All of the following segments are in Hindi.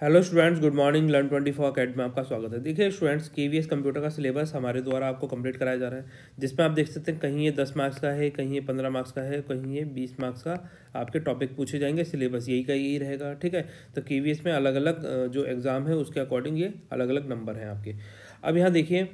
hello students good morning learn twenty four academy में आपका स्वागत है देखिए स्टूडेंट्स के वी एस कंप्यूटर का सिलेबस हमारे द्वारा आपको कंप्लीट कराया जा रहा है जिसमें आप देख सकते हैं कहीं ये दस मार्क्स का है कहीं ये पंद्रह मार्क्स का है कहीं ये बीस मार्क्स का आपके टॉपिक पूछे जाएंगे सिलेबस यही का यही रहेगा ठीक है तो के वी एस में अलग अलग जो एग्ज़ाम है उसके अकॉर्डिंग ये अलग अलग नंबर हैं आपके अब यहाँ देखिए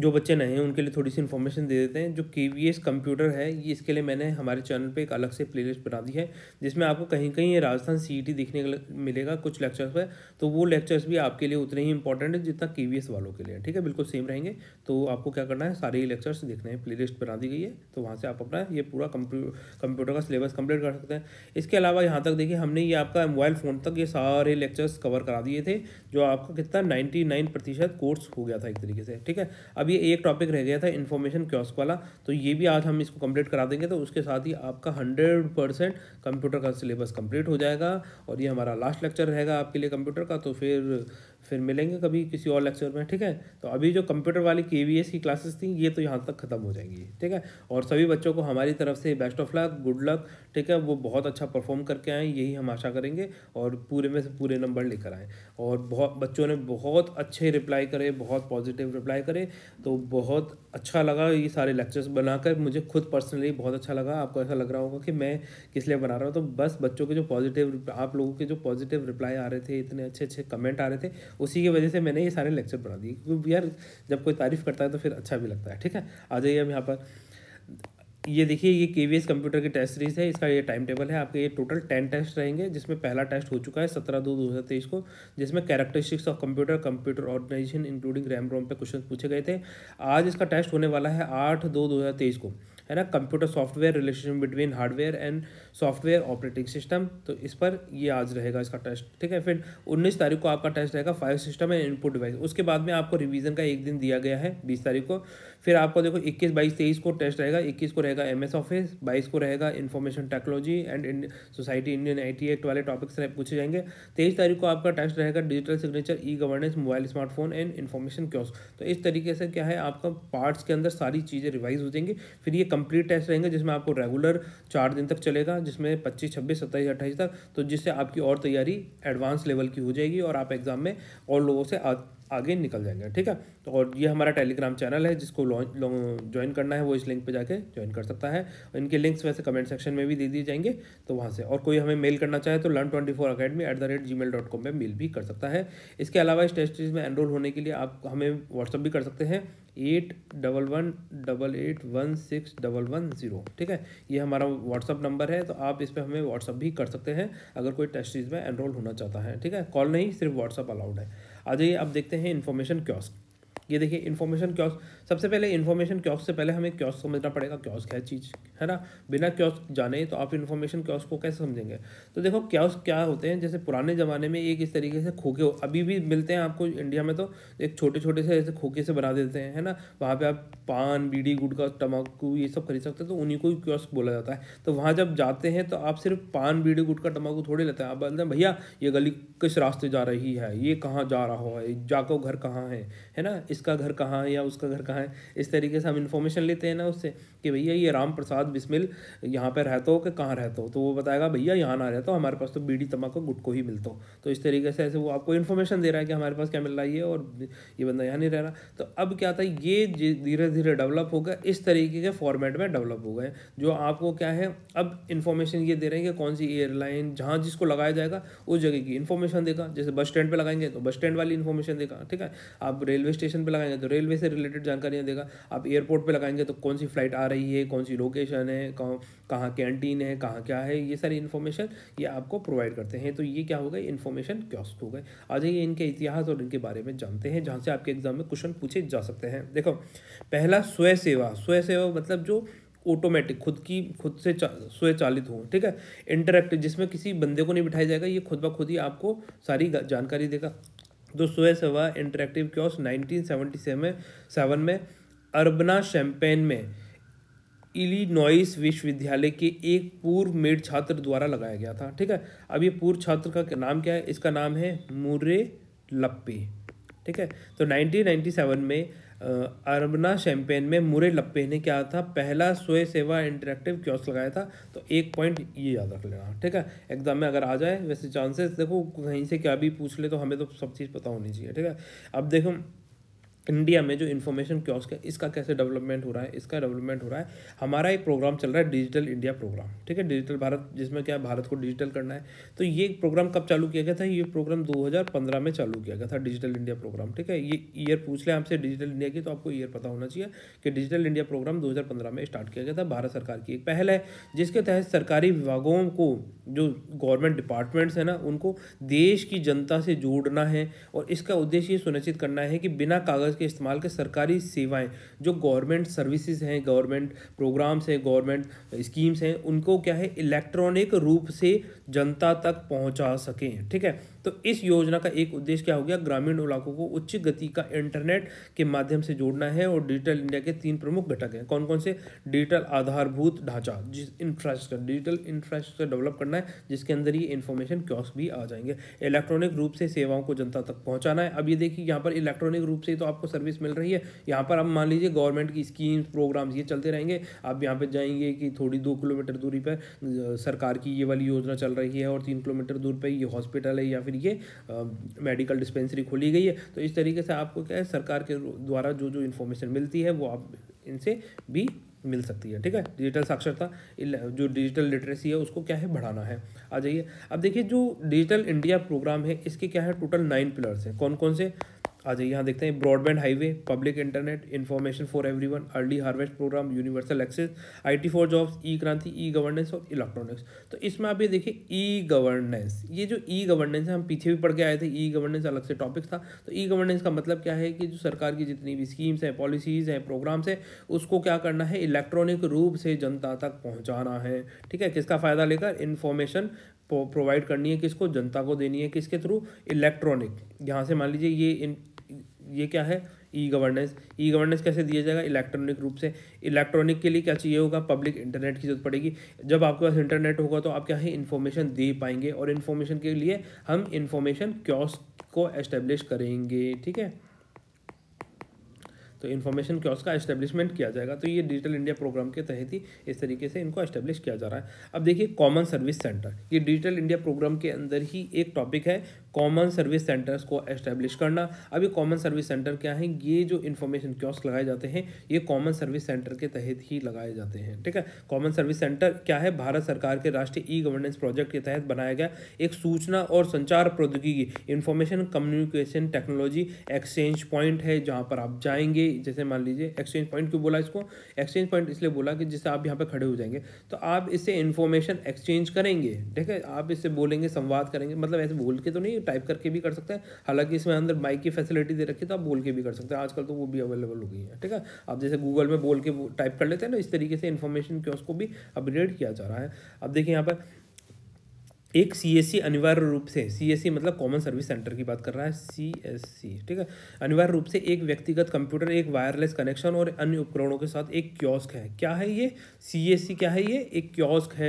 जो बच्चे नए हैं उनके लिए थोड़ी सी इन्फॉर्मेशन दे देते हैं जो के वी एस कंप्यूटर है ये इसके लिए मैंने हमारे चैनल पे एक अलग से प्लेलिस्ट बना दी है जिसमें आपको कहीं कहीं ये राजस्थान सी ई e देखने के मिलेगा कुछ लेक्चर्स पर तो वो लेक्चर्स भी आपके लिए उतने ही इंपॉर्टेंट है जितना के वी एस वालों के लिए ठीक है बिल्कुल सेम रहेंगे तो आपको क्या करना है सारे ही लेक्चर्स देखने हैं प्ले बना दी गई है तो वहाँ से आप अपना ये पूरा कंप्यूटर का सिलेबस कंप्लीट कर सकते हैं इसके अलावा यहाँ तक देखिए हमने ये आपका मोबाइल फ़ोन तक ये सारे लेक्चर्स कवर करा दिए थे जो आपका कितना नाइन्टी प्रतिशत कोर्स हो गया था एक तरीके से ठीक है अब अभी एक टॉपिक रह गया था इन्फॉर्मेशन क्योस्क वाला तो ये भी आज हम इसको कंप्लीट करा देंगे तो उसके साथ ही आपका हंड्रेड परसेंट कंप्यूटर का सिलेबस कंप्लीट हो जाएगा और ये हमारा लास्ट लेक्चर रहेगा आपके लिए कंप्यूटर का तो फिर फिर मिलेंगे कभी किसी और लेक्चर में ठीक है तो अभी जो कंप्यूटर वाली के की क्लासेस थी ये तो यहाँ तक ख़त्म हो जाएंगी ठीक है और सभी बच्चों को हमारी तरफ से best of luck good luck ठीक है वो बहुत अच्छा परफॉर्म करके आएँ यही हम आशा करेंगे और पूरे में से पूरे नंबर लेकर आएँ और बहुत बच्चों ने बहुत अच्छे रिप्लाई करे बहुत पॉजिटिव रिप्लाई करे तो बहुत अच्छा लगा ये सारे लेक्चर्स बनाकर मुझे खुद पर्सनली बहुत अच्छा लगा आपको ऐसा लग रहा होगा कि मैं किस लिए बना रहा हूँ तो बस बच्चों के जो पॉजिटिव आप लोगों के जो पॉजिटिव रिप्लाई आ रहे थे इतने अच्छे अच्छे कमेंट आ रहे थे उसी की वजह से मैंने ये सारे लेक्चर बना दिए क्योंकि यार जब कोई तारीफ़ करता है तो फिर अच्छा भी लगता है ठीक है आ जाइए अब यहाँ पर ये देखिए ये के वी कंप्यूटर की टेस्ट सीरीज है इसका ये टाइम टेबल है आपके ये टोटल टेन टेस्ट रहेंगे जिसमें पहला टेस्ट हो चुका है सत्रह दो दो हज़ार तेईस को जिसमें characteristics of computer computer organisation including RAM ROM पे क्वेश्चन पूछे गए थे आज इसका टेस्ट होने वाला है आठ दो दो हज़ार तेईस को है ना computer software relationship between hardware and software operating system तो इस पर ये आज रहेगा इसका टेस्ट ठीक है फिर उन्नीस तारीख को आपका टेस्ट रहेगा five system and input device उसके बाद में आपको रिविजन का एक दिन दिया गया है बीस तारीख को फिर आपको देखो इक्कीस बाईस तेईस को टेस्ट रहेगा इक्कीस को रहेगा एम एस ऑफिस बाईस को रहेगा information technology and society Indian I T act वाले टॉपिक्स पूछे जाएंगे तेईस तारीख को आपका टेस्ट रहेगा digital signature e governance mobile smartphone and information kiosk तो इस तरीके से क्या है आपका पार्ट्स के अंदर सारी चीज़ें रिवाइज हो जाएंगी फिर ये कंप्लीट टेस्ट रहेंगे जिसमें आपको रेगुलर चार दिन तक चलेगा जिसमें पच्चीस छब्बीस सत्ताईस अट्ठाईस तक तो जिससे आपकी और तैयारी एडवांस लेवल की हो जाएगी और आप एग्ज़ाम में और लोगों से आगे निकल जाएंगे ठीक है तो और ये हमारा टेलीग्राम चैनल है जिसको ज्वाइन करना है वो इस लिंक पे जाके ज्वाइन कर सकता है इनके लिंक्स वैसे कमेंट सेक्शन में भी दे दिए जाएंगे तो वहाँ से और कोई हमें मेल करना चाहे तो learn twenty four academy at the rate Gmail dot com पर मेल भी कर सकता है इसके अलावा इस टेस्ट सीरीज में एनरोल होने के लिए आप हमें व्हाट्सअप भी कर सकते हैं eight double one double eight one six double one zero ठीक है ये हमारा व्हाट्सअप नंबर है तो आप इस पर हमें व्हाट्सअप भी कर सकते हैं अगर कोई टेस्ट सीरीज में एनरोल होना चाहता है ठीक है कॉल नहीं सिर्फ व्हाट्सअप अलाउड है आ जाइए अब देखते हैं इन्फॉर्मेशन क्योस्क ये देखिए इन्फॉर्मेशन क्योस सबसे पहले इन्फॉर्मेशन क्योस से पहले हमें क्योस समझना पड़ेगा क्योस क्या चीज़ है ना बिना क्योस जाने तो आप इन्फॉर्मेशन क्योस को कैसे समझेंगे तो देखो क्योस क्या होते हैं जैसे पुराने ज़माने में एक इस तरीके से खोखे अभी भी मिलते हैं आपको इंडिया में तो एक छोटे छोटे से ऐसे खोखे से बना देते हैं है ना वहाँ पर आप पान बीड़ी का टमाकू ये सब खरीद सकते हैं तो उन्हीं को क्योस बोला जाता है तो वहाँ जब जाते हैं तो आप सिर्फ पान बीड़ी का टमाकू थोड़े लेते हैं आप बोलते हैं भैया ये गली किस रास्ते जा रही है ये कहाँ जा रहा है जाको घर कहाँ है है ना इस इसका घर कहाँ है या उसका घर कहाँ है इस तरीके से हम इन्फॉर्मेशन लेते हैं ना उससे कि भैया ये राम प्रसाद बिस्मिल यहाँ पर रहता हो कि कहाँ रहता हो तो वो बताएगा भैया यहाँ ना रहता हो हमारे पास तो बीड़ी तम्बाकू गुटको ही मिलता हो तो इस तरीके से ऐसे वो आपको इन्फॉर्मेशन दे रहा है कि हमारे पास क्या मिल रहा है और ये बंदा यहाँ नहीं रह रहा तो अब क्या था ये धीरे धीरे डेवलप होगा इस तरीके के फॉर्मेट में डेवलप हो गए जो आपको क्या है अब इन्फॉर्मेशन ये दे रहे हैं कि कौन सी एयरलाइन जहाँ जिसको लगाया जाएगा उस जगह की इन्फॉर्मेशन देगा जैसे बस स्टैंड पर लगाएंगे तो बस स्टैंड वाली इन्फॉर्मेशन देगा ठीक है आप रेलवे स्टेशन पे लगाएंगे तो रेलवे से रिलेटेड जानकारियाँ देगा आप एयरपोर्ट पे लगाएंगे तो कौन सी फ्लाइट आ रही है कौन सी लोकेशन है कौन कहाँ कैंटीन है कहाँ क्या है ये सारी इन्फॉर्मेशन ये आपको प्रोवाइड करते हैं तो ये क्या हो गए इन्फॉर्मेशन क्योस्क हो गए आ जाइए इनके इतिहास और इनके बारे में जानते हैं जहाँ से आपके एग्जाम में क्वेश्चन पूछे जा सकते हैं देखो पहला स्वय सेवा स्वय सेवा मतलब जो ऑटोमेटिक खुद की खुद से चा, स्वचालित हो ठीक है इंटरेक्टिव जिसमें किसी बंदे को नहीं बिठाया जाएगा ये खुद ब खुद ही आपको सारी जानकारी देगा दोस्तों यह सवा इंटरेक्टिव क्योस नाइनटीन में सेवन में अर्बना शैम्पेन में इलिनॉइस विश्वविद्यालय के एक पूर्व मेड छात्र द्वारा लगाया गया था ठीक है अब ये पूर्व छात्र का नाम क्या है इसका नाम है मुरे लप्पे ठीक है तो 1997 में अरबना शैम्पेन में मुरे लप्पे ने क्या था पहला स्वय सेवा इंटरेक्टिव क्योस लगाया था तो एक पॉइंट ये याद रख लेना ठीक है एग्जाम में अगर आ जाए वैसे चांसेस देखो कहीं से क्या भी पूछ ले तो हमें तो सब चीज़ पता होनी चाहिए ठीक है अब देखो इंडिया में जो इन्फॉर्मेशन क्योस्क है इसका कैसे डेवलपमेंट हो रहा है इसका डेवलपमेंट हो रहा है हमारा एक प्रोग्राम चल रहा है डिजिटल इंडिया प्रोग्राम ठीक है डिजिटल भारत जिसमें क्या भारत को डिजिटल करना है तो ये प्रोग्राम कब चालू किया गया था ये प्रोग्राम 2015 में चालू किया गया था डिजिटल इंडिया प्रोग्राम ठीक है ये ईयर पूछ लें आपसे डिजिटल इंडिया की तो आपको ईयर पता होना चाहिए कि डिजिटल इंडिया प्रोग्राम दो में स्टार्ट किया गया था भारत सरकार की एक पहल है जिसके तहत सरकारी विभागों को जो गवर्नमेंट डिपार्टमेंट्स हैं ना उनको देश की जनता से जोड़ना है और इसका उद्देश्य ये सुनिश्चित करना है कि बिना कागज़ के इस्तेमाल के सरकारी सेवाएं जो गवर्नमेंट सर्विसेज हैं गवर्नमेंट प्रोग्राम्स हैं गवर्नमेंट स्कीम्स हैं उनको क्या है इलेक्ट्रॉनिक रूप से जनता तक पहुंचा सकें ठीक है तो इस योजना का एक उद्देश्य क्या हो गया ग्रामीण इलाकों को उच्च गति का इंटरनेट के माध्यम से जोड़ना है और डिजिटल इंडिया के तीन प्रमुख घटक हैं कौन कौन से डिजिटल आधारभूत ढांचा जिस इंफ्रास्ट्रक्चर डिजिटल इंफ्रास्ट्रक्चर डेवलप करना है जिसके अंदर ये इन्फॉर्मेशन क्योस्क भी आ जाएंगे इलेक्ट्रॉनिक रूप से सेवाओं को जनता तक पहुँचाना है अब ये देखिए यहाँ पर इलेक्ट्रॉनिक रूप से तो आपको सर्विस मिल रही है यहाँ पर आप मान लीजिए गवर्नमेंट की स्कीम प्रोग्राम्स ये चलते रहेंगे आप यहाँ पर जाएंगे कि थोड़ी दो किलोमीटर दूरी पर सरकार की ये वाली योजना चल रही है और तीन किलोमीटर दूर पर ये हॉस्पिटल है या फिर ये मेडिकल डिस्पेंसरी खोली गई है तो इस तरीके से आपको क्या है सरकार के द्वारा जो जो इन्फॉर्मेशन मिलती है वो आप इनसे भी मिल सकती है ठीक है डिजिटल साक्षरता जो डिजिटल लिटरेसी है उसको क्या है बढ़ाना है आ जाइए अब देखिए जो डिजिटल इंडिया प्रोग्राम है इसके क्या है टोटल नाइन पिलर्स हैं कौन कौन से आ जाइए यहाँ देखते हैं broadband highway public internet information for everyone early harvest programme universal access IT for jobs e Kranti e governance और इलेक्ट्रॉनिक्स तो इसमें आप ये देखिए ई गवर्नेंस ये जो ई गवर्नेंस है हम पीछे भी पढ़ के आए थे ई गवर्नेंस अलग से टॉपिक था तो ई गवर्नेंस का मतलब क्या है कि जो सरकार की जितनी भी स्कीम्स हैं पॉलिसीज़ हैं प्रोग्राम्स हैं उसको क्या करना है इलेक्ट्रॉनिक रूप से जनता तक पहुँचाना है ठीक है किसका फ़ायदा लेकर इन्फॉर्मेशन प्रोवाइड करनी है किसको जनता को देनी है किसके थ्रू इलेक्ट्रॉनिक यहाँ से मान लीजिए ये इन ये क्या है ई गवर्नेंस ई गवर्नेंस कैसे दिया जाएगा इलेक्ट्रॉनिक रूप से इलेक्ट्रॉनिक के लिए क्या चाहिए होगा पब्लिक इंटरनेट की जरूरत पड़ेगी जब आपके पास इंटरनेट होगा तो आप क्या है इन्फॉर्मेशन दे पाएंगे और इन्फॉर्मेशन के लिए हम इन्फॉर्मेशन क्योस को एस्टेब्लिश करेंगे ठीक है तो इन्फॉर्मेशन क्या का इस्टेब्लिशमेंट किया जाएगा तो ये डिजिटल इंडिया प्रोग्राम के तहत ही इस तरीके से इनको इस्टेब्लिश किया जा रहा है अब देखिए कॉमन सर्विस सेंटर ये डिजिटल इंडिया प्रोग्राम के अंदर ही एक टॉपिक है कॉमन सर्विस सेंटर्स को एस्टेब्लिश करना अब ये कॉमन सर्विस सेंटर क्या है ये जो इन्फॉर्मेशन क्योस्क लगाए जाते हैं ये कॉमन सर्विस सेंटर के तहत ही लगाए जाते हैं ठीक है कॉमन सर्विस सेंटर क्या है भारत सरकार के राष्ट्रीय ई गवर्नेंस प्रोजेक्ट के तहत बनाया गया एक सूचना और संचार प्रौद्योगिकी information communication technology exchange point है जहाँ पर आप जाएंगे जैसे मान लीजिए एक्सचेंज पॉइंट क्यों बोला इसको एक्सचेंज पॉइंट इसलिए बोला कि जिससे आप यहाँ पर खड़े हो जाएंगे तो आप इससे इन्फॉर्मेशन एक्सचेंज करेंगे ठीक है आप इससे बोलेंगे संवाद करेंगे मतलब ऐसे बोल के तो नहीं टाइप करके भी कर सकते हैं हालांकि इसमें अंदर माइक की फैसिलिटी दे रखी है तो आप बोल के भी कर सकते हैं आजकल तो वो भी अवेलेबल हो गई है ठीक है आप जैसे गूगल में बोल के टाइप कर लेते हैं ना इस तरीके से इन्फॉर्मेशन क्यों उसको भी अपग्रेड किया जा रहा है अब देखिए यहाँ पर एक सी एस सी अनिवार्य रूप से सी एस सी मतलब कॉमन सर्विस सेंटर की बात कर रहा है सी एस सी ठीक है अनिवार्य रूप से एक व्यक्तिगत कंप्यूटर एक वायरलेस कनेक्शन और अन्य उपकरणों के साथ एक क्योस्क है क्या है ये सी एस सी क्या है ये एक क्योस्क है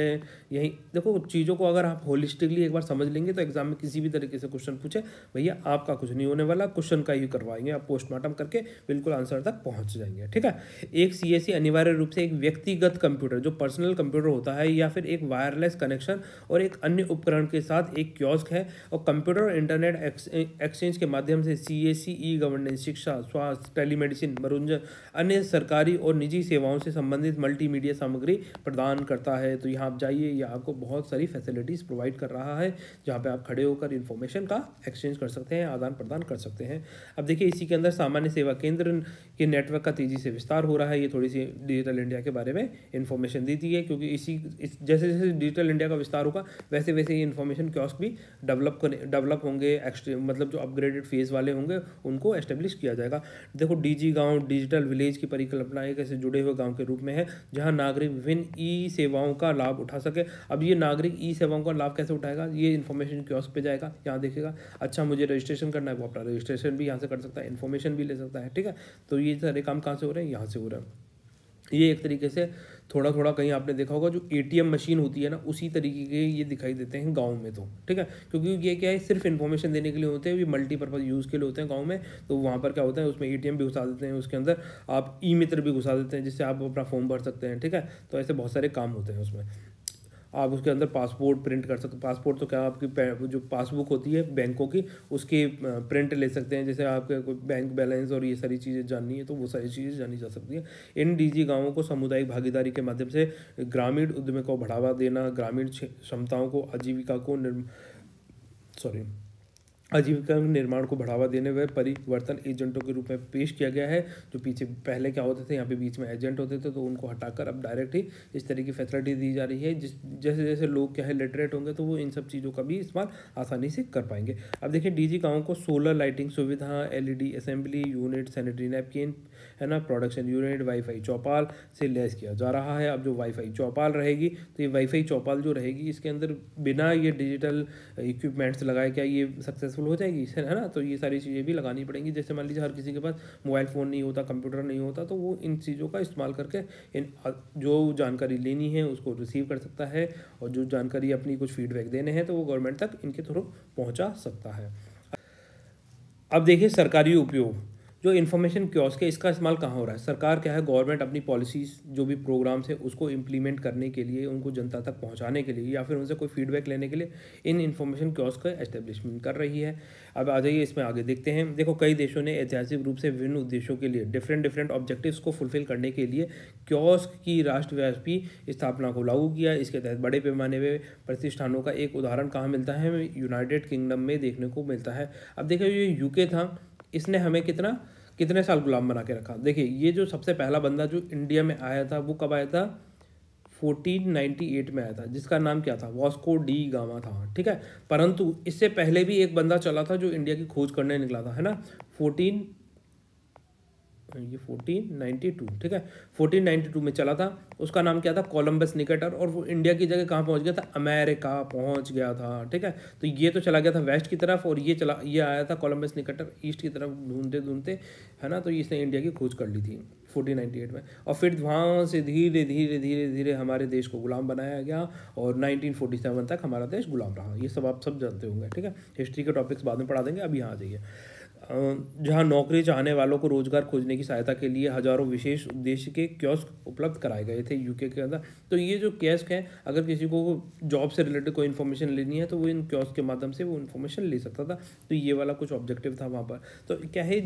यही देखो चीज़ों को अगर आप होलिस्टिकली एक बार समझ लेंगे तो एग्जाम में किसी भी तरीके से क्वेश्चन पूछे भैया आपका कुछ नहीं होने वाला क्वेश्चन का ही करवाएंगे आप पोस्टमार्टम करके बिल्कुल आंसर तक पहुँच जाएंगे ठीक है एक सी एस सी अनिवार्य रूप से एक व्यक्तिगत कंप्यूटर जो पर्सनल कंप्यूटर होता है या फिर एक वायरलेस कनेक्शन और एक अन्य उपकरण के साथ एक क्योस्क है और कंप्यूटर और इंटरनेट एक्सचेंज के माध्यम से C S C e governance शिक्षा स्वास्थ्य टेलीमेडिसिन मनोरंजन अन्य सरकारी और निजी सेवाओं से संबंधित मल्टीमीडिया सामग्री प्रदान करता है तो यहाँ आप जाइए यह आपको बहुत सारी फैसिलिटीज़ प्रोवाइड कर रहा है जहाँ पर आप खड़े होकर इन्फॉर्मेशन का एक्सचेंज कर सकते हैं आदान प्रदान कर सकते हैं अब देखिए इसी के अंदर सामान्य सेवा केंद्र के नेटवर्क का तेज़ी से विस्तार हो रहा है ये थोड़ी सी डिजिटल इंडिया के बारे में इन्फॉर्मेशन दी थी है क्योंकि इसी इस जैसे जैसे डिजिटल इंडिया का विस्तार होगा वैसे में से ये इन्फॉर्मेशन क्योस्क भी डेवलप करें डेवलप होंगे मतलब जो अपग्रेडेड फेज़ वाले होंगे उनको एस्टेब्लिश किया जाएगा देखो डीजी गांव डिजिटल विलेज की परिकल्पना एक ऐसे जुड़े हुए गांव के रूप में है जहां नागरिक विभिन्न ई सेवाओं का लाभ उठा सके अब ये नागरिक ई सेवाओं का लाभ कैसे उठाएगा ये इन्फॉर्मेशन क्योस्क पे जाएगा यहाँ देखेगा अच्छा मुझे रजिस्ट्रेशन करना है वो अपना रजिस्ट्रेशन भी यहाँ से कर सकता है इन्फॉर्मेशन भी ले सकता है ठीक है तो ये सारे काम कहाँ से हो रहे हैं यहाँ से हो रहे हैं ये एक तरीके से थोड़ा थोड़ा कहीं आपने देखा होगा जो एटीएम मशीन होती है ना उसी तरीके के ये दिखाई देते हैं गांव में तो ठीक है क्योंकि ये क्या है सिर्फ इन्फॉर्मेशन देने के लिए होते हैं ये मल्टीपर्पज़ यूज़ के लिए होते हैं गांव में तो वहाँ पर क्या होता है उसमें एटीएम भी घुसा देते हैं उसके अंदर आप ई मित्र भी घुसा देते हैं जिससे आप अपना फॉर्म भर सकते हैं ठीक है तो ऐसे बहुत सारे काम होते हैं उसमें आप उसके अंदर पासपोर्ट प्रिंट कर सकते पासपोर्ट तो क्या आपकी जो पासबुक होती है बैंकों की उसकी प्रिंट ले सकते हैं जैसे आपके कोई बैंक बैलेंस और ये सारी चीज़ें जाननी है तो वो सारी चीज़ें जानी जा सकती हैं इन डीजी गाँवों को सामुदायिक भागीदारी के माध्यम से ग्रामीण उद्यम को बढ़ावा देना ग्रामीण क्षमताओं को आजीविका को निर्म सॉरी आजीविका निर्माण को बढ़ावा देने वे परिवर्तन एजेंटों के रूप में पेश किया गया है जो पीछे पहले क्या होते थे यहाँ पे बीच में एजेंट होते थे तो उनको हटाकर अब डायरेक्ट ही इस तरह की फैसिलिटी दी जा रही है जिस जैसे जैसे लोग क्या है लिटरेट होंगे तो वो इन सब चीज़ों का भी इस्तेमाल आसानी से कर पाएंगे अब देखिए डी जी गाँव को सोलर लाइटिंग सुविधा L E assembly unit sanitary napkin है ना प्रोडक्शन यूनिट वाईफाई चौपाल से लेस किया जा रहा है अब जो वाईफाई चौपाल रहेगी तो ये वाईफाई चौपाल जो रहेगी इसके अंदर बिना ये डिजिटल इक्विपमेंट्स लगाए क्या ये सक्सेसफुल हो जाएगी है ना तो ये सारी चीज़ें भी लगानी पड़ेंगी जैसे मान लीजिए हर किसी के पास मोबाइल फ़ोन नहीं होता कंप्यूटर नहीं होता तो वो इन चीज़ों का इस्तेमाल करके इन जो जानकारी लेनी है उसको रिसीव कर सकता है और जो जानकारी अपनी कुछ फीडबैक देने हैं तो वो गवर्नमेंट तक इनके थ्रू पहुँचा सकता है अब देखिए सरकारी उपयोग जो इन्फॉर्मेशन क्योस है इसका इस्तेमाल कहाँ हो रहा है सरकार क्या है गवर्नमेंट अपनी पॉलिसीज़ जो भी प्रोग्राम्स है उसको इम्प्लीमेंट करने के लिए उनको जनता तक पहुँचाने के लिए या फिर उनसे कोई फीडबैक लेने के लिए इन इन्फॉर्मेशन क्योस का एस्टेब्लिशमेंट कर रही है अब आ जाइए इसमें आगे देखते हैं देखो कई देशों ने ऐतिहासिक रूप से विभिन्न उद्देश्यों के लिए डिफरेंट डिफरेंट ऑब्जेक्टिवस को फुलफिल करने के लिए क्योस की राष्ट्रव्यापी स्थापना को लागू किया इसके तहत बड़े पैमाने पर प्रतिष्ठानों का एक उदाहरण कहाँ मिलता है यूनाइटेड किंगडम में देखने को मिलता है अब देखिए ये यूके था इसने हमें कितना कितने साल गुलाम बना के रखा देखिए ये जो सबसे पहला बंदा जो इंडिया में आया था वो कब आया था 1498 में आया था जिसका नाम क्या था वॉस्को डी गामा था ठीक है परंतु इससे पहले भी एक बंदा चला था जो इंडिया की खोज करने निकला था है ना ये फोर्टीन नाइन्टी टू ठीक है फोर्टीन नाइन्टी टू में चला था उसका नाम क्या था कोलम्बस निकेटर और वो इंडिया की जगह कहाँ पहुँच गया था अमेरिका पहुँच गया था ठीक है तो ये तो चला गया था वेस्ट की तरफ और ये चला ये आया था कोलम्बस निकेटर ईस्ट की तरफ ढूंढते ढूंढते है ना तो इसने इंडिया की खोज कर ली थी फोर्टीन नाइन्टी एट में और फिर वहाँ से धीरे धीरे धीरे धीरे हमारे देश को गुलाम बनाया गया और नाइनटीन फोर्टी सेवन तक हमारा देश गुलाम रहा ये सब आप सब जानते होंगे ठीक है हिस्ट्री के टॉपिक्स बाद में पढ़ा देंगे अभी यहाँ आ जाइए जहां नौकरी चाहने वालों को रोजगार खोजने की सहायता के लिए हजारों विशेष उद्देश्य के क्योस्क उपलब्ध कराए गए थे यूके के अंदर तो ये जो क्योस्क है अगर किसी को जॉब से रिलेटेड कोई इन्फॉर्मेशन लेनी है तो वो इन क्योस्क के माध्यम से वो इन्फॉर्मेशन ले सकता था तो ये वाला कुछ ऑब्जेक्टिव था वहाँ पर तो क्या है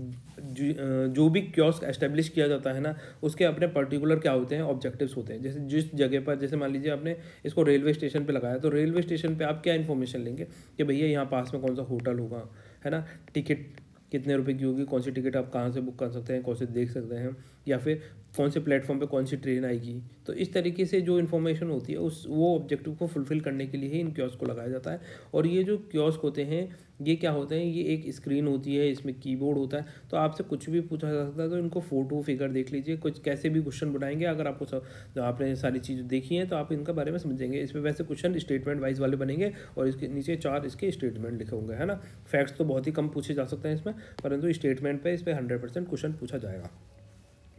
जो भी क्योस्क एस्टेब्लिश किया जाता है ना उसके अपने पर्टिकुलर क्या होते हैं ऑब्जेक्टिव्स होते हैं जैसे जिस जगह पर जैसे मान लीजिए आपने इसको रेलवे स्टेशन पे लगाया तो रेलवे स्टेशन पे आप क्या इन्फॉर्मेशन लेंगे कि भैया यहाँ पास में कौन सा होटल होगा है ना टिकट कितने रुपए की होगी कौन सी टिकट आप कहाँ से बुक कर सकते हैं कौन से देख सकते हैं या फिर कौन से प्लेटफॉर्म पे कौन सी ट्रेन आएगी तो इस तरीके से जो इन्फॉर्मेशन होती है उस वो ऑब्जेक्टिव को फुलफिल करने के लिए ही इन क्योस को लगाया जाता है और ये जो क्योस्क होते हैं ये क्या होते हैं ये एक स्क्रीन होती है इसमें कीबोर्ड होता है तो आपसे कुछ भी पूछा जा सकता है तो इनको फ़ोटो फिगर देख लीजिए कुछ कैसे भी क्वेश्चन बनाएंगे अगर आपको सब आपने सारी चीज़ देखी है तो आप इनका बारे में समझेंगे इसमें वैसे क्वेश्चन स्टेटमेंट वाइज वाले बनेंगे और इसके नीचे चार इसके स्टेटमेंट लिखे होंगे है ना फैक्ट्स तो बहुत ही कम पूछे जा सकते हैं इसमें परंतु स्टेटमेंट पर इस पर हंड्रेड क्वेश्चन पूछा जाएगा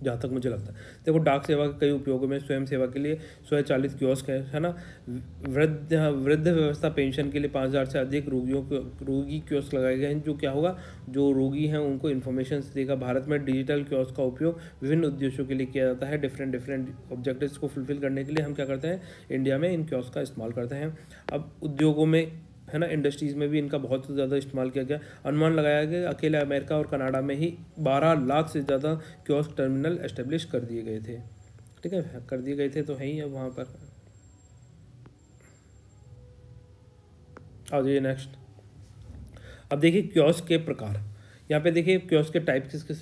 जहाँ तक मुझे लगता है देखो डाक सेवा के कई उपयोगों में स्वयं सेवा के लिए स्वचालित क्योस्क है है ना वृद्ध हाँ, वृद्ध व्यवस्था पेंशन के लिए पाँच हज़ार से अधिक रोगियों को रोगी क्योस्क लगाए गए हैं जो क्या होगा जो रोगी हैं उनको इन्फॉर्मेशन देगा भारत में डिजिटल क्योस्क का उपयोग विभिन्न उद्देश्यों के लिए किया जाता है डिफरेंट डिफरेंट ऑब्जेक्टिव को फुलफिल करने के लिए हम क्या करते हैं इंडिया में इन क्योस्क का इस्तेमाल करते हैं अब उद्योगों में है ना इंडस्ट्रीज़ में भी इनका बहुत ज़्यादा इस्तेमाल किया गया अनुमान लगाया गया अकेले अमेरिका और कनाडा में ही बारह लाख से ज़्यादा क्योस्क टर्मिनल एस्टेब्लिश कर दिए गए थे ठीक है कर दिए गए थे तो है ही अब वहाँ पर आ जाइए नेक्स्ट अब देखिए क्योस्क के प्रकार यहाँ पे देखिए क्योस्क के टाइप किस किस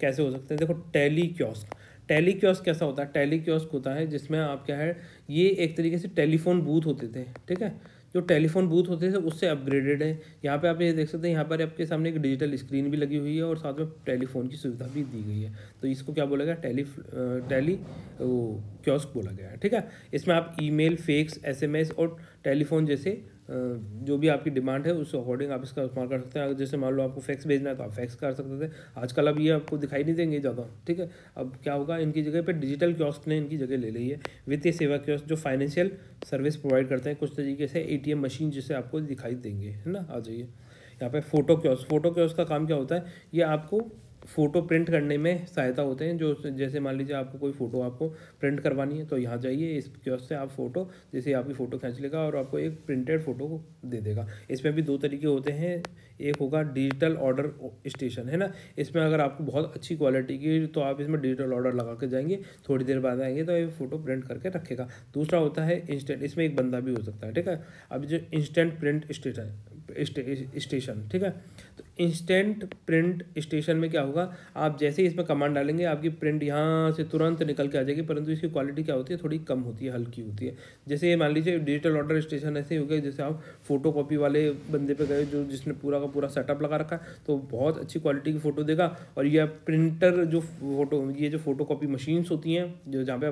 कैसे हो सकते हैं देखो टेली क्योस्क टेली क्योस्क कैसा होता है टेली क्योस्क होता है जिसमें आप क्या है ये एक तरीके से टेलीफोन बूथ होते थे ठीक है जो टेलीफोन बूथ होते थे उससे अपग्रेडेड है यहाँ पे आप ये देख सकते हैं यहाँ पर आपके सामने एक डिजिटल स्क्रीन भी लगी हुई है और साथ में टेलीफोन की सुविधा भी दी गई है तो इसको क्या बोला गया टेली टेली क्योस्क बोला गया ठीक है इसमें आप ईमेल फेक्स एसएमएस और टेलीफोन जैसे जो भी आपकी डिमांड है उस अकॉर्डिंग आप इसका इस्तेमाल कर सकते हैं जैसे मान लो आपको फैक्स भेजना है तो आप फैक्स कर सकते थे आजकल अब ये आपको दिखाई नहीं देंगे ज़्यादा ठीक है अब क्या होगा इनकी जगह पे डिजिटल क्योस्ट ने इनकी जगह ले ली है वित्तीय सेवा क्योस्ट जो फाइनेंशियल सर्विस प्रोवाइड करते हैं कुछ तरीके से ए मशीन जिसे आपको दिखाई देंगे है ना आ जाइए यहाँ पे फ़ोटो क्योस फ़ोटो क्योस का काम क्या होता है ये आपको फ़ोटो प्रिंट करने में सहायता होते हैं जो जैसे मान लीजिए आपको कोई फ़ोटो आपको प्रिंट करवानी है तो यहाँ जाइए इस क्योस से आप फ़ोटो जैसे आपकी फ़ोटो खींच लेगा और आपको एक प्रिंटेड फ़ोटो दे देगा इसमें भी दो तरीके होते हैं एक होगा डिजिटल ऑर्डर स्टेशन है ना इसमें अगर आपको बहुत अच्छी क्वालिटी की तो आप इसमें डिजिटल ऑर्डर लगा के जाएंगे थोड़ी देर बाद आएंगे तो ये फ़ोटो प्रिंट करके रखेगा दूसरा होता है इंस्टेंट इसमें एक बंदा भी हो सकता है ठीक है अब जो इंस्टेंट प्रिंट स्टेशन स्टेशन ठीक है तो इंस्टेंट प्रिंट स्टेशन में क्या होगा आप जैसे ही इसमें कमांड डालेंगे आपकी प्रिंट यहाँ से तुरंत निकल के आ जाएगी परंतु इसकी क्वालिटी क्या होती है थोड़ी कम होती है हल्की होती है जैसे ये मान लीजिए डिजिटल ऑर्डर स्टेशन ऐसे ही हो गया जैसे आप फोटो कॉपी वाले बंदे पे गए जो जिसने पूरा का पूरा सेटअप लगा रखा है तो बहुत अच्छी क्वालिटी की फ़ोटो देगा और यह प्रिंटर जो फोटो ये जो फोटो कॉपी मशीन्स होती हैं जो जहाँ पर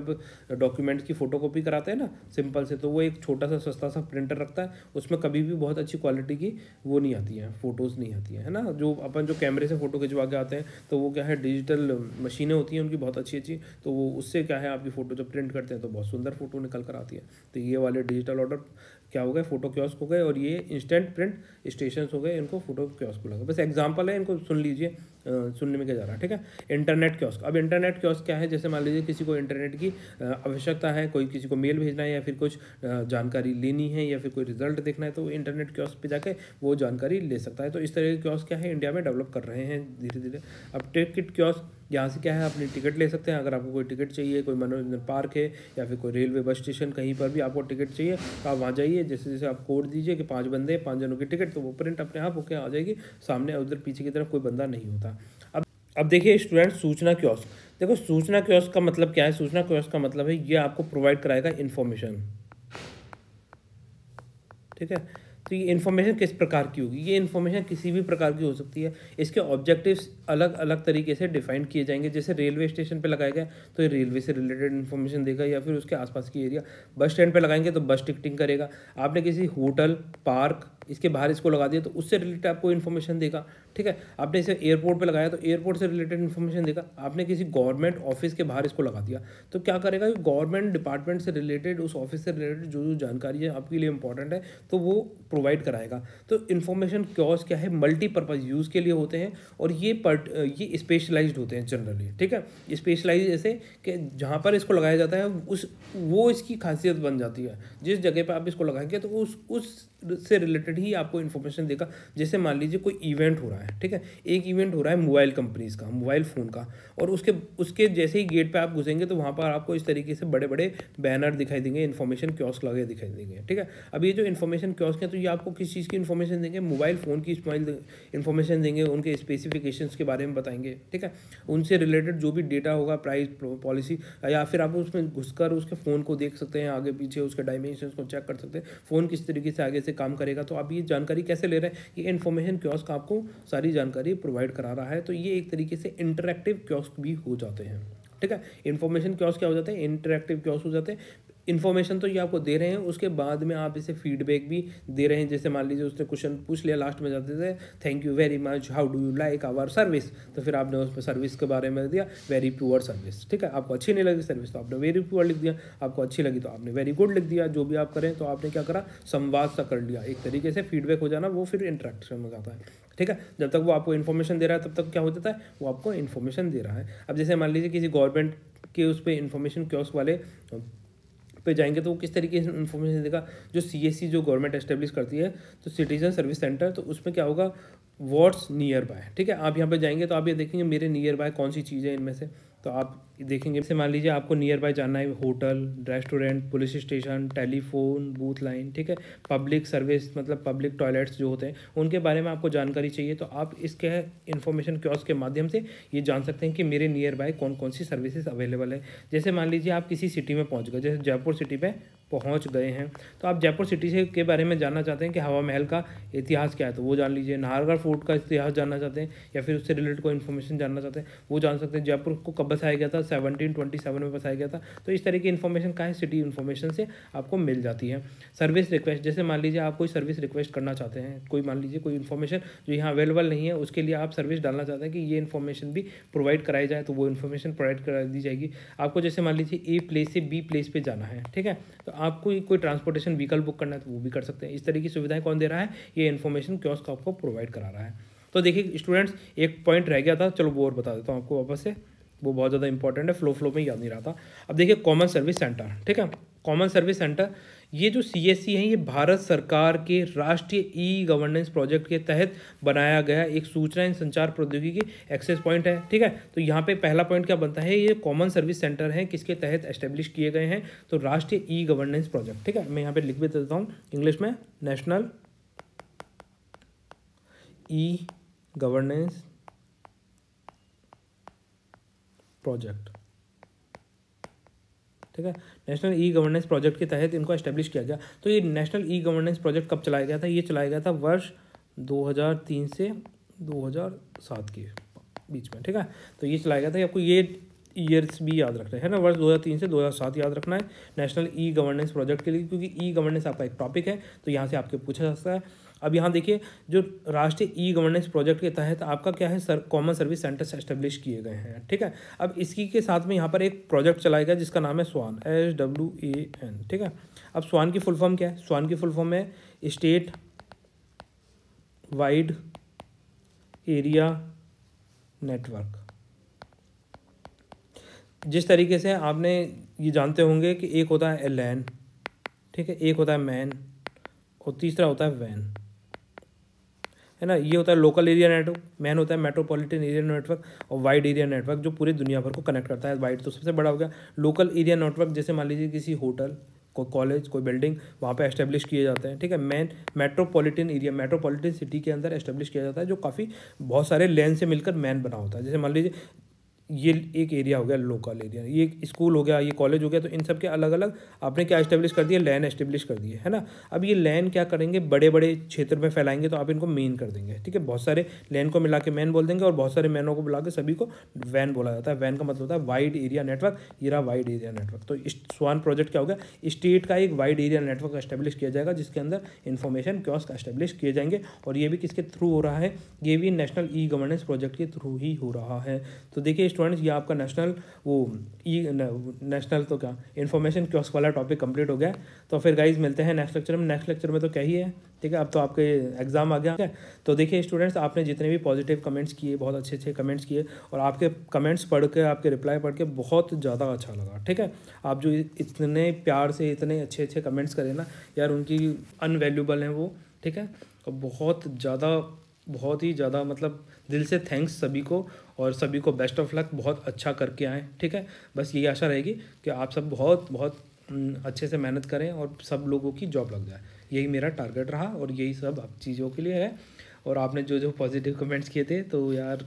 आप डॉक्यूमेंट्स की फ़ोटो कॉपी कराते हैं ना सिंपल से तो वो एक छोटा सा सस्ता सा प्रिंटर रखता है उसमें कभी भी बहुत अच्छी क्वालिटी की की वो नहीं आती हैं फ़ोटोज़ नहीं आती हैं है ना जो अपन जो कैमरे से फ़ोटो खिंचवा के आते हैं तो वो क्या है डिजिटल मशीनें होती हैं उनकी बहुत अच्छी अच्छी तो वो उससे क्या है आपकी फ़ोटो जब प्रिंट करते हैं तो बहुत सुंदर फ़ोटो निकल कर आती है तो ये वाले डिजिटल ऑर्डर क्या हो गए फ़ोटो क्योस्क हो गए और ये इंस्टेंट प्रिंट स्टेशन हो गए इनको फ़ोटो क्योस्क लगा बस एग्जाम्पल है इनको सुन लीजिए सुनने में क्या जा रहा है ठीक है इंटरनेट क्योस्क अब इंटरनेट क्योस्क क्या है जैसे मान लीजिए किसी को इंटरनेट की आवश्यकता है कोई किसी को मेल भेजना है या फिर कुछ जानकारी लेनी है या फिर कोई रिजल्ट देखना है तो इंटरनेट क्योस्क पे जाके वो जानकारी ले सकता है तो इस तरह के क्योस्क क्या है इंडिया में डेवलप कर रहे हैं धीरे धीरे अब टिकट क्योस्क यहाँ से क्या है अपनी टिकट ले सकते हैं अगर आपको कोई टिकट चाहिए कोई मनोरंजन पार्क है या फिर कोई रेलवे बस स्टेशन कहीं पर भी आपको टिकट चाहिए तो आप वहाँ जाइए जैसे जैसे आप कोड दीजिए कि पाँच बंदे पाँच जनों की टिकट तो वो प्रिंट अपने आप होकर आ जाएगी सामने उधर पीछे की तरफ कोई बंदा नहीं होता अब देखिए स्टूडेंट सूचना क्योस देखो सूचना क्योस का मतलब क्या है सूचना क्योस का मतलब है ये आपको प्रोवाइड कराएगा इन्फॉर्मेशन ठीक है तो ये इन्फॉर्मेशन किस प्रकार की होगी ये इन्फॉर्मेशन किसी भी प्रकार की हो सकती है इसके ऑब्जेक्टिव्स अलग अलग तरीके से डिफाइन किए जाएंगे जैसे रेलवे स्टेशन पे लगाया गया तो ये रेलवे से रिलेटेड इन्फॉर्मेशन देगा या फिर उसके आसपास की एरिया बस स्टैंड पे लगाएंगे तो बस टिकटिंग करेगा आपने किसी होटल पार्क इसके बाहर इसको लगा दिया तो उससे रिलेटेड आपको इन्फॉर्मेशन देगा ठीक है आपने इसे एयरपोर्ट पर लगाया तो एयरपोर्ट से रिलेटेड इन्फॉर्मेशन देगा आपने किसी गवर्नमेंट ऑफिस के बाहर इसको लगा दिया तो क्या करेगा गवर्नमेंट डिपार्टमेंट से रिलेटेड उस ऑफिस से रिलेटेड जो जो जानकारी है आपके लिए इंपॉर्टेंट है तो वो प्रोवाइड कराएगा तो इन्फॉर्मेशन क्योज क्या है मल्टीपर्पज़ यूज़ के लिए होते हैं और ये पर्ट ये स्पेशलाइज होते हैं जनरली ठीक है स्पेशलाइज ऐसे कि जहाँ पर इसको लगाया जाता है उस वो इसकी खासियत बन जाती है जिस जगह पर आप इसको लगाएंगे तो उस उस से रिलेटेड ही आपको इन्फॉर्मेशन देगा जैसे मान लीजिए कोई इवेंट हो रहा है ठीक है एक इवेंट हो रहा है मोबाइल कंपनीज़ का मोबाइल फ़ोन का और उसके उसके जैसे ही गेट पर आप घुसेंगे तो वहाँ पर आपको इस तरीके से बड़े बड़े बैनर दिखाई देंगे इन्फॉर्मेशन क्योस्क लगे दिखाई देंगे ठीक है अब ये जो इन्फॉर्मेशन क्योस्क के तो ये भी आपको किस चीज़ की इन्फॉर्मेशन देंगे मोबाइल फ़ोन की इस्तेमाल इन्फॉर्मेशन देंगे उनके स्पेसिफिकेशंस के बारे में बताएंगे ठीक है उनसे रिलेटेड जो भी डेटा होगा प्राइस पॉलिसी या फिर आप उसमें घुसकर उसके फ़ोन को देख सकते हैं आगे पीछे उसके डायमेंशन को चेक कर सकते हैं फ़ोन किस तरीके से आगे से काम करेगा तो आप ये जानकारी कैसे ले रहे हैं ये इन्फॉर्मेशन क्योस्क आपको सारी जानकारी प्रोवाइड करा रहा है तो ये एक तरीके से इंटरेक्टिव क्योस्क भी हो जाते हैं ठीक है इन्फॉर्मेशन क्योस क्या हो जाते हैं इंटरेक्टिव क्योस हो जाते हैं इन्फॉर्मेशन तो ये आपको दे रहे हैं उसके बाद में आप इसे फीडबैक भी दे रहे हैं जैसे मान लीजिए उसने क्वेश्चन पूछ लिया लास्ट में जाते थे thank you very much how do you like our service तो फिर आपने उसमें सर्विस के बारे में दिया वेरी प्योर सर्विस ठीक है आपको अच्छी नहीं लगी सर्विस तो आपने वेरी प्योर लिख दिया आपको अच्छी लगी तो आपने वेरी गुड लिख दिया जो भी आप करें तो आपने क्या करा संवाद सा कर लिया एक तरीके से फीडबैक हो जाना वो फिर इंट्रैक्शन में जाता है ठीक है जब तक वो आपको इन्फॉर्मेशन दे रहा है तब तक क्या हो जाता है वो आपको इन्फॉर्मेशन दे रहा है अब जैसे मान लीजिए किसी गवर्नमेंट के उस पर इन्फॉर्मेशन क्योस्क वाले पे जाएंगे तो वो किस तरीके से इन्फॉर्मेशन देगा जो सी e जो गवर्नमेंट एस्टेब्लिश करती है तो सिटीजन सर्विस सेंटर तो उसमें क्या होगा वॉट्स नियर बाय ठीक है आप यहाँ पर जाएंगे तो आप ये देखेंगे मेरे नियर बाय कौन सी चीज़ है इनमें से तो आप देखेंगे जैसे मान लीजिए आपको नियर बाय जाना है hotel restaurant police station telephone booth line ठीक है पब्लिक सर्विस मतलब पब्लिक टॉयलेट्स जो होते हैं उनके बारे में आपको जानकारी चाहिए तो आप इसके इन्फॉर्मेशन क्योस के माध्यम से ये जान सकते हैं कि मेरे नियर बाय कौन कौन सी सर्विसेज अवेलेबल है जैसे मान लीजिए आप किसी सिटी में पहुँच गए जैसे जयपुर सिटी में पहुँच गए हैं तो आप जयपुर सिटी से के बारे में जानना चाहते हैं कि हवा महल का इतिहास क्या है तो वो जान लीजिए नाहरगढ़ फोर्ट का इतिहास जानना चाहते हैं या फिर उससे रिलेटेड कोई इन्फॉर्मेशन जानना चाहते हैं वो जान सकते हैं जयपुर को कब बसाया गया था सेवनटीन ट्वेंटी सेवन में बताया गया था तो इस तरह की इन्फॉर्मेशन का है सिटी इन्फॉर्मेशन से आपको मिल जाती है सर्विस रिक्वेस्ट जैसे मान लीजिए आप कोई सर्विस रिक्वेस्ट करना चाहते हैं कोई मान लीजिए कोई इन्फॉर्मेशन जो यहाँ अवेलेबल नहीं है उसके लिए आप सर्विस डालना चाहते हैं कि ये इन्फॉर्मेशन भी प्रोवाइड कराई जाए तो वो इन्फॉर्मेशन प्रोवाइड करा दी जाएगी आपको जैसे मान लीजिए ए प्लेस से बी प्लेस पर जाना है ठीक है तो आपको कोई ट्रांसपोर्टेशन व्हीकल बुक करना है तो वो भी कर सकते हैं इस तरह की सुविधाएं कौन दे रहा है ये इन्फॉर्मेशन क्योंस्क आपको प्रोवाइड करा रहा है तो देखिए स्टूडेंट्स एक पॉइंट रह गया था चलो वो और बता देता हूँ आपको वापस से वो बहुत ज़्यादा इंपॉर्टेंट है फ्लो फ्लो में याद नहीं रहा था अब देखिए कॉमन सर्विस सेंटर ठीक है कॉमन सर्विस सेंटर ये जो सी एस है ये भारत सरकार के राष्ट्रीय ई गवर्नेंस प्रोजेक्ट के तहत बनाया गया एक सूचना एंड संचार प्रौद्योगिकी एक्सेस पॉइंट है ठीक है तो यहाँ पे पहला पॉइंट क्या बनता है ये कॉमन सर्विस सेंटर है किसके तहत एस्टेब्लिश किए गए हैं तो राष्ट्रीय ई गवर्नेंस प्रोजेक्ट ठीक है मैं यहाँ पर लिख भी देता हूँ इंग्लिश में नेशनल ई गवर्नेंस प्रोजेक्ट ठीक है नेशनल ई गवर्नेंस प्रोजेक्ट के तहत इनको एस्टेब्लिश किया गया तो ये नेशनल ई गवर्नेंस प्रोजेक्ट कब चलाया गया था ये चलाया गया था वर्ष 2003 से 2007 के बीच में ठीक है तो ये चलाया गया था आपको ये ईयर्स भी याद रखना है ना वर्ष 2003 से 2007 याद रखना है नेशनल ई गवर्नेंस प्रोजेक्ट के लिए क्योंकि ई गवर्नेंस आपका एक टॉपिक है तो यहाँ से आपके पूछा जा सकता है अब यहाँ देखिए जो राष्ट्रीय ई गवर्नेंस प्रोजेक्ट के तहत आपका क्या है sir common service centres establish किए गए हैं ठीक है अब इसकी के साथ में यहाँ पर एक प्रोजेक्ट चलाया गया जिसका नाम है स्वान एस डब्ल्यू ए एन ठीक है अब स्वान की फुल फॉर्म क्या है स्वान की फुल फॉर्म है स्टेट वाइड एरिया नेटवर्क जिस तरीके से आपने ये जानते होंगे कि एक होता है एल ठीक है एक होता है मैन और तीसरा होता है वैन है ना ये होता है लोकल एरिया नेटवर्क मैन होता है मेट्रोपॉलिटन एरिया नेटवर्क और वाइड एरिया नेटवर्क जो पूरी दुनिया भर को कनेक्ट करता है वाइड तो सबसे बड़ा हो गया लोकल एरिया नेटवर्क जैसे मान लीजिए किसी होटल कोई कॉलेज कोई बिल्डिंग वहाँ पे एस्टेब्लिश किए जाते हैं ठीक है MAN metropolitan area metropolitan city के अंदर एस्टेब्लिश किया जाता है जो काफ़ी बहुत सारे लैंड से मिलकर मैन बना होता है जैसे मान लीजिए ये एक एरिया हो गया लोकल एरिया ये स्कूल हो गया ये कॉलेज हो गया तो इन सब के अलग अलग आपने क्या इस्टेब्लिश कर दिया लैन इस्टेब्लिश कर दिए है ना अब ये लैन क्या करेंगे बड़े बड़े क्षेत्र में फैलाएंगे तो आप इनको मेन कर देंगे ठीक है बहुत सारे लैन को मिला के मैन बोल देंगे और बहुत सारे मैनों को बुला के सभी को वैन बोला जाता है वैन का मतलब होता है वाइड एरिया नेटवर्क ये रहा वाइड एरिया नेटवर्क तो स्वान प्रोजेक्ट क्या हो गया स्टेट का एक वाइड एरिया नेटवर्क इस्टेब्लिश किया जाएगा जिसके अंदर इन्फॉर्मेशन क्योस्क इस्टेब्लिश किए जाएंगे और ये भी किसके थ्रू हो रहा है ये भी नेशनल ई गवर्नेंस प्रोजेक्ट के थ्रू ही हो रहा है तो देखिए स्टूडेंट्स ये आपका नेशनल वो ई नेशनल तो क्या इन्फॉर्मेशन क्योस्क वाला टॉपिक कंप्लीट हो गया तो फिर गाइज मिलते हैं नेक्स्ट लेक्चर में नेक्स्ट लेक्चर में तो क्या ही है ठीक है अब तो आपके एग्जाम आ गया है तो देखिए स्टूडेंट्स आपने जितने भी पॉजिटिव कमेंट्स किए बहुत अच्छे अच्छे कमेंट्स किए और आपके कमेंट्स पढ़ के आपके रिप्लाई पढ़ के बहुत ज़्यादा अच्छा लगा ठीक है आप जो इतने प्यार से इतने अच्छे अच्छे कमेंट्स करें ना यार उनकी अनवैल्यूबल हैं वो ठीक है और बहुत ज़्यादा बहुत ही ज़्यादा मतलब दिल से थैंक्स सभी को और सभी को बेस्ट ऑफ लक बहुत अच्छा करके आएँ ठीक है बस यही आशा रहेगी कि आप सब बहुत बहुत अच्छे से मेहनत करें और सब लोगों की जॉब लग जाए यही मेरा टारगेट रहा और यही सब आप चीज़ों के लिए है और आपने जो जो पॉजिटिव कमेंट्स किए थे तो यार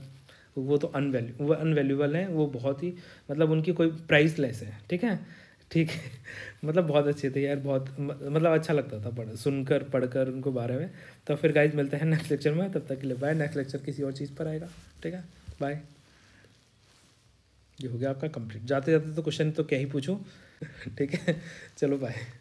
वो तो अनवैल्यू वो अनवैल्यूबल हैं वो बहुत ही मतलब उनकी कोई प्राइसलेस है ठीक है ठीक है मतलब बहुत अच्छे थे यार बहुत मतलब अच्छा लगता था पढ़ सुनकर पढ़कर उनको बारे में तो फिर गाइज मिलते हैं नेक्स्ट लेक्चर में तब तक के लिए बाय नेक्स्ट लेक्चर किसी और चीज़ पर आएगा ठीक है बाय ये हो गया आपका कंप्लीट जाते जाते तो क्वेश्चन तो क्या ही पूछूँ ठीक है चलो बाय